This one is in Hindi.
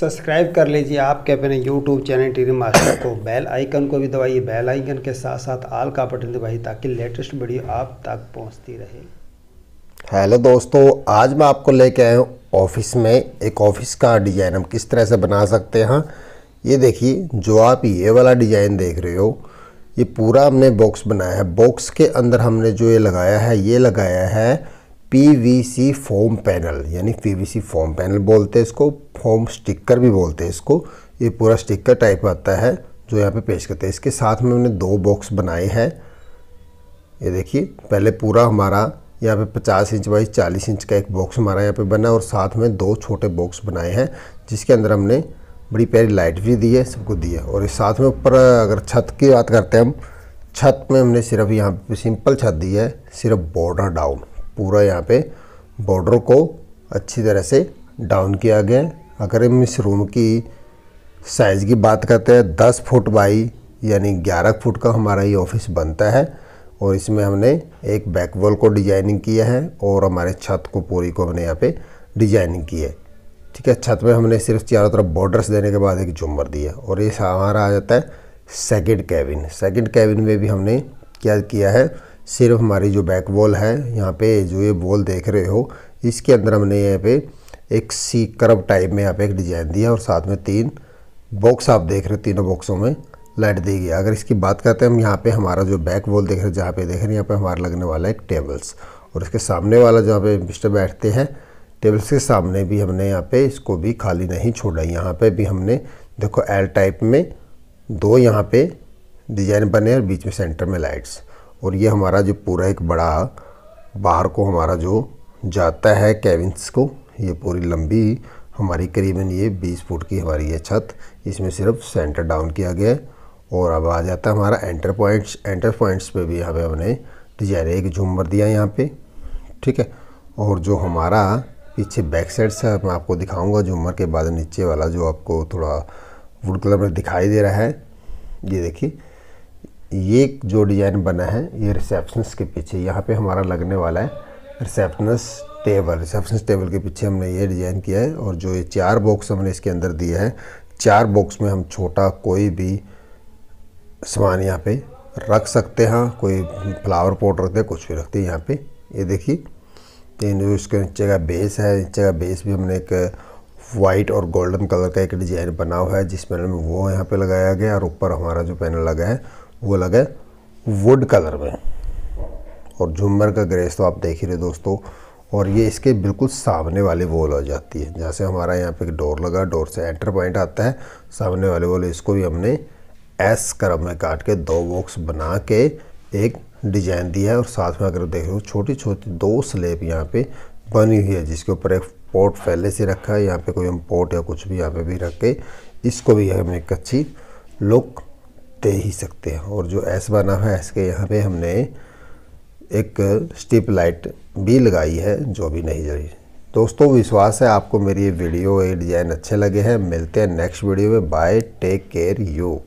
सब्सक्राइब कर लीजिए आपके अपने यूट्यूब चैनल टीवी मास्टर को बेल आइकन को भी दबाइए बेल आइकन के साथ साथ आल का बटन दबाइए ताकि लेटेस्ट वीडियो आप तक पहुंचती रहे हेलो दोस्तों आज मैं आपको लेके आया हूँ ऑफिस में एक ऑफिस का डिज़ाइन हम किस तरह से बना सकते हैं ये देखिए जो आप ये वाला डिज़ाइन देख रहे हो ये पूरा हमने बॉक्स बनाया है बॉक्स के अंदर हमने जो ये लगाया है ये लगाया है पीवीसी फोम पैनल यानी पीवीसी फोम पैनल बोलते हैं इसको फोम स्टिकर भी बोलते हैं इसको ये पूरा स्टिकर टाइप आता है जो यहाँ पे पेश करते हैं इसके साथ में हमने दो बॉक्स बनाए हैं ये देखिए पहले पूरा हमारा यहाँ पे 50 इंच बाई 40 इंच का एक बॉक्स हमारा यहाँ पे बना और साथ में दो छोटे बॉक्स बनाए हैं जिसके अंदर हमने बड़ी प्यारी लाइट भी दी है सबको दी है और इस साथ में ऊपर अगर छत की बात करते हैं हम छत में हमने सिर्फ यहाँ पे सिंपल छत दी है सिर्फ बॉर्डर डाउन पूरा यहाँ पे बॉर्डर को अच्छी तरह से डाउन किया गया है अगर हम इस रूम की साइज़ की बात करते हैं दस फुट बाई यानी ग्यारह फुट का हमारा ये ऑफिस बनता है और इसमें हमने एक बैक वॉल को डिजाइनिंग किया है और हमारे छत को पूरी को हमने यहाँ पे डिजाइनिंग की है ठीक है छत में हमने सिर्फ चारों तरफ बॉर्डर्स देने के बाद एक झूमर दिया और ये हमारा आ जाता है सेकंड कैबिन सेकंड कैबिन में भी हमने क्या किया है सिर्फ हमारी जो बैक वॉल है यहाँ पे जो ये वॉल देख रहे हो इसके अंदर हमने यहाँ पे एक सी कर्व टाइप में यहाँ पे एक डिज़ाइन दिया और साथ में तीन बॉक्स आप देख रहे हो तीनों बॉक्सों में लाइट दी गई अगर इसकी बात करते हैं हम यहाँ पे हमारा जो बैक वॉल देख रहे हैं जहाँ पे देख रहे हैं यहाँ पे हमारा लगने वाला है एक टेबल्स और इसके सामने वाला जहाँ पे मिस्टर बैठते हैं टेबल्स के सामने भी हमने यहाँ पे इसको भी खाली नहीं छोड़ा यहाँ पे भी हमने देखो एल टाइप में दो यहाँ पे डिजाइन बने और बीच में सेंटर में लाइट्स और ये हमारा जो पूरा एक बड़ा बाहर को हमारा जो जाता है कैबिन्स को ये पूरी लंबी हमारी करीबन ये बीस फुट की हमारी ये छत इसमें सिर्फ सेंटर डाउन किया गया है और अब आ जाता है हमारा एंटर पॉइंट्स एंटर पॉइंट्स पे भी हमें हमने डिजाइन एक झूमर दिया यहाँ पर ठीक है और जो हमारा पीछे बैक साइड से मैं आपको दिखाऊंगा झूमर के बाद नीचे वाला जो आपको थोड़ा वुड कलर में दिखाई दे रहा है ये देखिए ये जो डिज़ाइन बना है ये रिसेप्शनस के पीछे यहाँ पे हमारा लगने वाला है रिसेप्शनस टेबल रिसेप्शनस टेबल के पीछे हमने ये डिज़ाइन किया है और जो ये चार बॉक्स हमने इसके अंदर दिए हैं चार बॉक्स में हम छोटा कोई भी सामान यहाँ पे रख सकते हैं कोई फ्लावर पॉट रखते कुछ भी रखते हैं यहाँ पे ये देखिए तीन जो इसके नीचे का बेस है नीचे का बेस भी हमने एक वाइट और गोल्डन कलर का एक डिज़ाइन बना हुआ है जिस पैनल में वो यहाँ पे लगाया गया और ऊपर हमारा जो पैनल लगा है वो अलग है वुड कलर में और झूमर का ग्रेस तो आप देख ही रहे दोस्तों और ये इसके बिल्कुल सामने वाले वॉल हो जाती है जैसे हमारा यहाँ पे डोर लगा डोर से एंटर पॉइंट आता है सामने वाले वॉल इसको भी हमने एस क्रम में काट के दो बॉक्स बना के एक डिजाइन दिया है और साथ में अगर देख रहे हो छोटी छोटी दो स्लेब यहाँ पे बनी हुई है जिसके ऊपर एक पोर्ट पहले से रखा है यहाँ पर कोई हम पोर्ट या कुछ भी यहाँ पर भी रख के इसको भी हम एक अच्छी लुक दे ही सकते हैं और जो एस बना है एस के यहाँ पे हमने एक स्टिप लाइट भी लगाई है जो भी नहीं जड़ी दोस्तों विश्वास है आपको मेरी ये वीडियो ये डिज़ाइन अच्छे लगे हैं मिलते हैं नेक्स्ट वीडियो में बाय टेक केयर यू